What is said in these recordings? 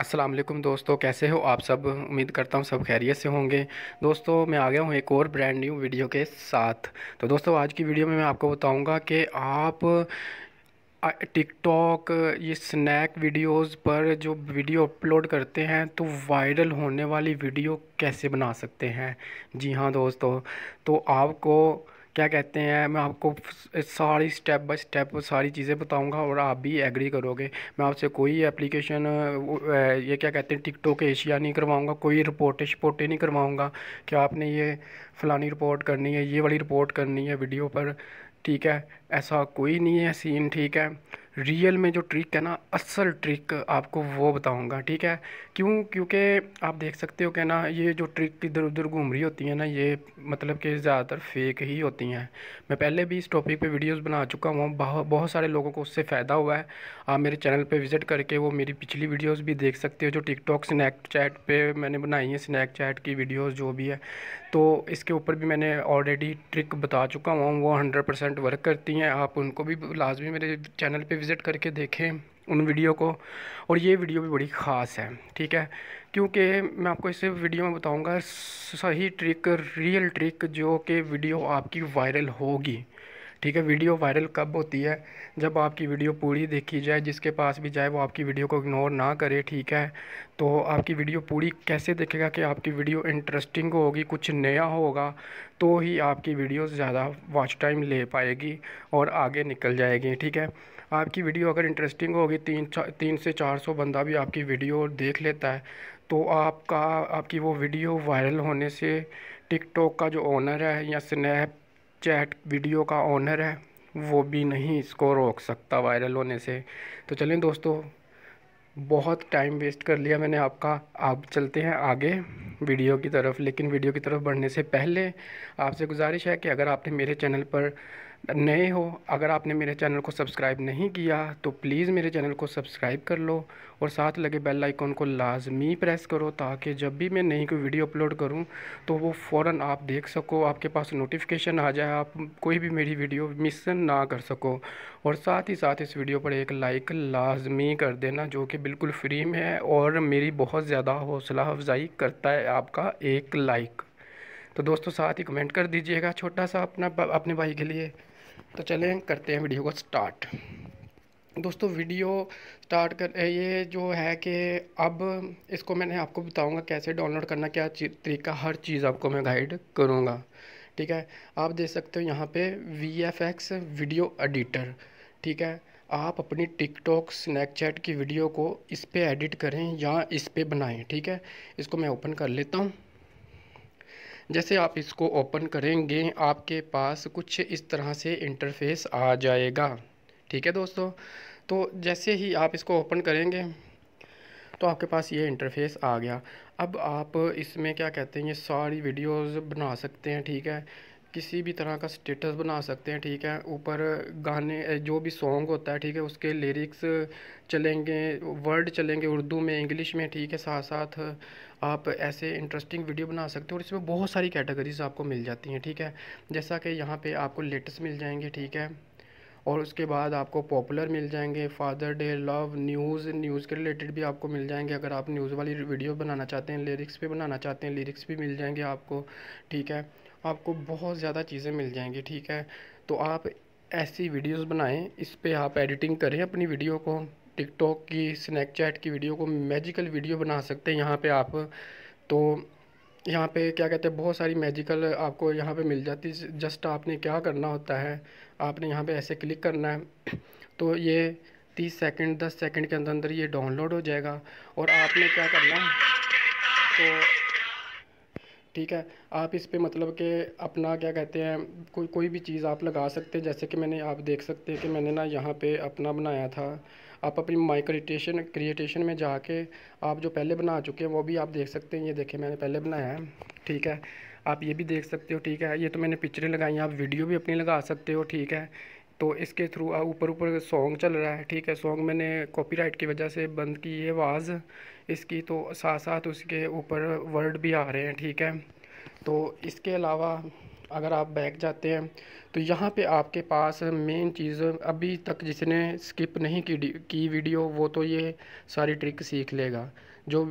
असलम दोस्तों कैसे हो आप सब उम्मीद करता हूँ सब खैरियत से होंगे दोस्तों मैं आ गया हूँ एक और ब्रांड न्यू वीडियो के साथ तो दोस्तों आज की वीडियो में मैं आपको बताऊँगा कि आप टिकटॉक ये स्नैक वीडियोस पर जो वीडियो अपलोड करते हैं तो वायरल होने वाली वीडियो कैसे बना सकते हैं जी हाँ दोस्तों तो आपको क्या कहते हैं मैं आपको सारी स्टेप बाय स्टेप सारी चीज़ें बताऊंगा और आप भी एग्री करोगे मैं आपसे कोई एप्लीकेशन ये क्या कहते हैं टिकटॉक एशिया नहीं करवाऊंगा कोई रिपोर्टें शिपोर्टें नहीं करवाऊंगा क्या आपने ये फ़लानी रिपोर्ट करनी है ये वाली रिपोर्ट करनी है वीडियो पर ठीक है ऐसा कोई नहीं है सीन ठीक है रियल में जो ट्रिक है ना असल ट्रिक आपको वो बताऊंगा ठीक है क्यों क्योंकि आप देख सकते हो कि ना ये जो ट्रिक इधर उधर घूम रही होती हैं ना ये मतलब कि ज़्यादातर फेक ही होती हैं मैं पहले भी इस टॉपिक पे वीडियोस बना चुका हूँ बहुत बहुत सारे लोगों को उससे फ़ायदा हुआ है आप मेरे चैनल पे विज़िट करके वो मेरी पिछली वीडियोज़ भी देख सकते हो जो टिकटॉक स्नैक चैट पर मैंने बनाई है स्नैक चैट की वीडियोज़ जो भी है तो इस इसके ऊपर भी मैंने ऑलरेडी ट्रिक बता चुका हूँ वो हंड्रेड परसेंट वर्क करती हैं आप उनको भी लाजमी मेरे चैनल पे विज़िट करके देखें उन वीडियो को और ये वीडियो भी बड़ी ख़ास है ठीक है क्योंकि मैं आपको इस वीडियो में बताऊँगा सही ट्रिक रियल ट्रिक जो कि वीडियो आपकी वायरल होगी ठीक है वीडियो वायरल कब होती है जब आपकी वीडियो पूरी देखी जाए जिसके पास भी जाए वो आपकी वीडियो को इग्नोर ना करे ठीक है तो आपकी वीडियो पूरी कैसे देखेगा कि आपकी वीडियो इंटरेस्टिंग होगी कुछ नया होगा तो ही आपकी वीडियो ज़्यादा वॉच टाइम ले पाएगी और आगे निकल जाएगी ठीक है आपकी वीडियो अगर इंटरेस्टिंग होगी तीन तीन से चार सौ बंदा भी आपकी वीडियो देख लेता है तो आपका आपकी वो वीडियो वायरल होने से टिकटॉक का जो ओनर है या स्नैप चैट वीडियो का ऑनर है वो भी नहीं इसको रोक सकता वायरल होने से तो चलें दोस्तों बहुत टाइम वेस्ट कर लिया मैंने आपका आप चलते हैं आगे वीडियो की तरफ लेकिन वीडियो की तरफ बढ़ने से पहले आपसे गुजारिश है कि अगर आपने मेरे चैनल पर नए हो अगर आपने मेरे चैनल को सब्सक्राइब नहीं किया तो प्लीज़ मेरे चैनल को सब्सक्राइब कर लो और साथ लगे बेल आइकॉन को लाजमी प्रेस करो ताकि जब भी मैं नई कोई वीडियो अपलोड करूं तो वो फ़ौर आप देख सको आपके पास नोटिफिकेशन आ जाए आप कोई भी मेरी वीडियो मिस ना कर सको और साथ ही साथ इस वीडियो पर एक लाइक लाजमी कर देना जो कि बिल्कुल फ्री में है और मेरी बहुत ज़्यादा हौसला अफजाई करता है आपका एक लाइक तो दोस्तों साथ ही कमेंट कर दीजिएगा छोटा सा अपना अपने भाई के लिए तो चलें करते हैं वीडियो को स्टार्ट दोस्तों वीडियो स्टार्ट कर ये जो है कि अब इसको मैंने आपको बताऊंगा कैसे डाउनलोड करना क्या तरीका हर चीज़ आपको मैं गाइड करूंगा ठीक है आप देख सकते हो यहाँ पे V F X video editor ठीक है आप अपनी टिकटॉक स्नैपचैट की वीडियो को इस पर एडिट करें या इस पर बनाएं ठीक है इसको मैं ओपन कर लेता हूँ जैसे आप इसको ओपन करेंगे आपके पास कुछ इस तरह से इंटरफेस आ जाएगा ठीक है दोस्तों तो जैसे ही आप इसको ओपन करेंगे तो आपके पास ये इंटरफेस आ गया अब आप इसमें क्या कहते हैं ये सारी वीडियोस बना सकते हैं ठीक है किसी भी तरह का स्टेटस बना सकते हैं ठीक है ऊपर गाने जो भी सॉन्ग होता है ठीक है उसके लिरिक्स चलेंगे वर्ड चलेंगे उर्दू में इंग्लिश में ठीक है साथ साथ आप ऐसे इंटरेस्टिंग वीडियो बना सकते हो और इसमें बहुत सारी कैटेगरीज आपको मिल जाती हैं ठीक है जैसा कि यहाँ पे आपको लेटेस्ट मिल जाएंगे ठीक है और उसके बाद आपको पॉपुलर मिल जाएंगे father day love news news के रिलेटेड भी आपको मिल जाएंगे अगर आप न्यूज़ वाली वीडियो बनाना चाहते हैं लिरिक्स पे बनाना चाहते हैं लिरिक्स भी मिल जाएंगे आपको ठीक है आपको बहुत ज़्यादा चीज़ें मिल जाएंगी ठीक है तो आप ऐसी वीडियोस बनाएं इस पर आप एडिटिंग करें अपनी वीडियो को टिकटॉक की स्नैपचैट की वीडियो को मैजिकल वीडियो बना सकते हैं यहाँ पे आप तो यहाँ पे क्या कहते हैं बहुत सारी मैजिकल आपको यहाँ पे मिल जाती है जस्ट आपने क्या करना होता है आपने यहाँ पे ऐसे क्लिक करना है तो ये तीस सेकेंड दस सेकेंड के अंदर अंदर ये डाउनलोड हो जाएगा और आपने क्या करना है तो ठीक है आप इस पर मतलब कि अपना क्या कहते हैं कोई कोई भी चीज़ आप लगा सकते हैं जैसे कि मैंने आप देख सकते हैं कि मैंने ना यहाँ पे अपना बनाया था आप अपनी माइक्रिटेशन क्रिएटेशन में जाके आप जो पहले बना चुके हैं वो भी आप देख सकते हैं ये देखें मैंने पहले बनाया है ठीक है आप ये भी देख सकते हो ठीक है ये तो मैंने पिक्चरें लगाई हैं आप वीडियो भी अपनी लगा सकते हो ठीक है तो इसके थ्रू ऊपर ऊपर सॉन्ग चल रहा है ठीक है सॉन्ग मैंने कॉपीराइट की वजह से बंद की है आवाज़ इसकी तो साथ साथ उसके ऊपर वर्ड भी आ रहे हैं ठीक है तो इसके अलावा अगर आप बैक जाते हैं तो यहाँ पे आपके पास मेन चीज़ अभी तक जिसने स्किप नहीं की की वीडियो वो तो ये सारी ट्रिक सीख लेगा जो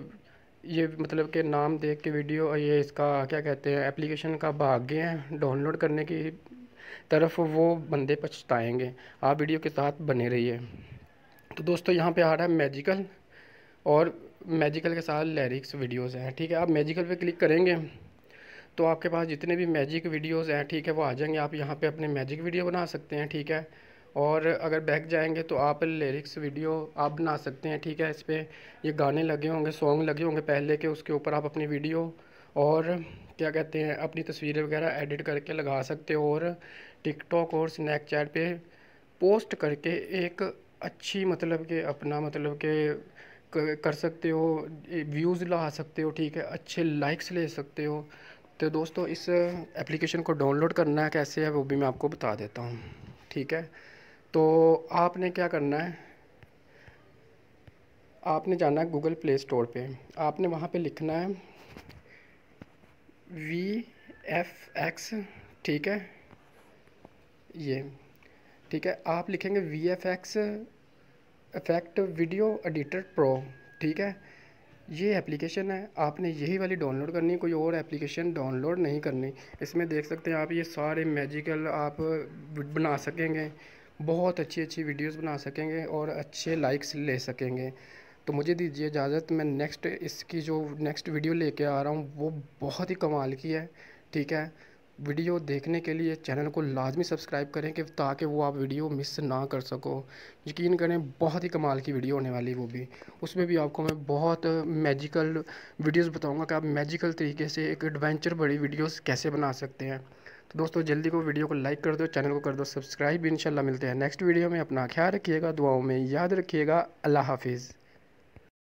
ये मतलब के नाम देख के वीडियो ये इसका क्या कहते हैं एप्लीकेशन का भाग गए हैं डाउनलोड करने की तरफ वो बंदे पछताएंगे आप वीडियो के साथ बने रहिए तो दोस्तों यहाँ पे आ रहा है मैजिकल और मैजिकल के साथ लिरिक्स वीडियोस हैं ठीक है आप मैजिकल पे क्लिक करेंगे तो आपके पास जितने भी मैजिक वीडियोस हैं ठीक है वो आ जाएंगे आप यहाँ पे अपने मैजिक वीडियो बना सकते हैं ठीक है और अगर बैक जाएंगे तो आप लिरिक्स वीडियो आप बना सकते हैं ठीक है इस पर ये गाने लगे होंगे सॉन्ग लगे होंगे पहले के उसके ऊपर आप अपनी वीडियो और क्या कहते हैं अपनी तस्वीरें वगैरह एडिट करके लगा सकते हो और टिकटॉक और स्नैपचैट पे पोस्ट करके एक अच्छी मतलब के अपना मतलब के कर सकते हो व्यूज़ ला सकते हो ठीक है अच्छे लाइक्स ले सकते हो तो दोस्तों इस एप्लीकेशन को डाउनलोड करना है कैसे है वो भी मैं आपको बता देता हूँ ठीक है तो आपने क्या करना है आपने जाना है गूगल प्ले स्टोर पे आपने वहाँ पे लिखना है वी एफ एक्स ठीक है ये ठीक है आप लिखेंगे V F X effect video editor pro ठीक है ये एप्लीकेशन है आपने यही वाली डाउनलोड करनी कोई और एप्लीकेशन डाउनलोड नहीं करनी इसमें देख सकते हैं आप ये सारे मैजिकल आप बना सकेंगे बहुत अच्छी अच्छी वीडियोस बना सकेंगे और अच्छे लाइक्स ले सकेंगे तो मुझे दीजिए इजाज़त मैं नेक्स्ट इसकी जो नेक्स्ट वीडियो लेके आ रहा हूँ वो बहुत ही कमाल की है ठीक है वीडियो देखने के लिए चैनल को लाजमी सब्सक्राइब करें कि ताकि वो आप वीडियो मिस ना कर सको यकीन करें बहुत ही कमाल की वीडियो होने वाली वो भी उसमें भी आपको मैं बहुत मैजिकल वीडियोस बताऊंगा कि आप मैजिकल तरीके से एक एडवेंचर बड़ी वीडियोस कैसे बना सकते हैं तो दोस्तों जल्दी को वीडियो को लाइक कर दो चैनल को कर दो सब्सक्राइब भी इंशाल्लाह मिलते हैं नेक्स्ट वीडियो में अपना ख्याल रखिएगा दुआओं में याद रखिएगा अल्लाह हाफिज़